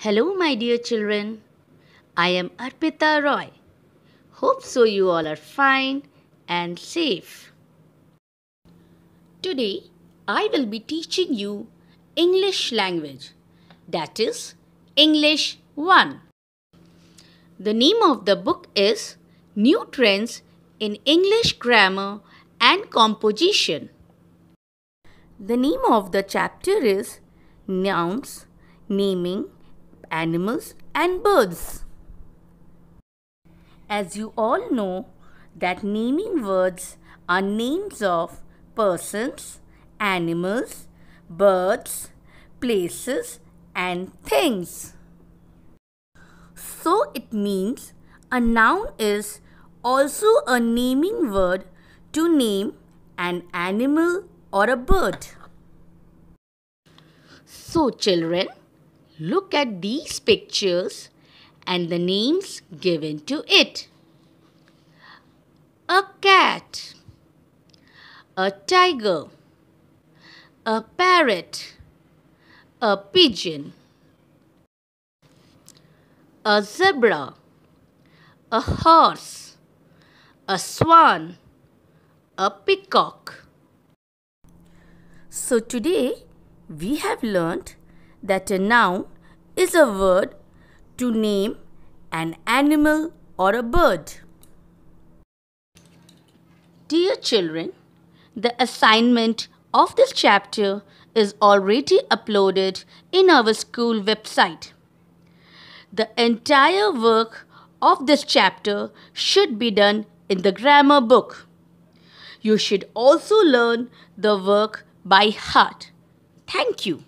Hello, my dear children. I am Arpita Roy. Hope so you all are fine and safe. Today, I will be teaching you English language, that is, English 1. The name of the book is New Trends in English Grammar and Composition. The name of the chapter is Nouns, Naming, animals and birds. As you all know that naming words are names of persons, animals, birds, places and things. So it means a noun is also a naming word to name an animal or a bird. So children, Look at these pictures and the names given to it. A cat, a tiger, a parrot, a pigeon, a zebra, a horse, a swan, a peacock. So today we have learnt that a noun is a word to name an animal or a bird. Dear children, the assignment of this chapter is already uploaded in our school website. The entire work of this chapter should be done in the grammar book. You should also learn the work by heart. Thank you.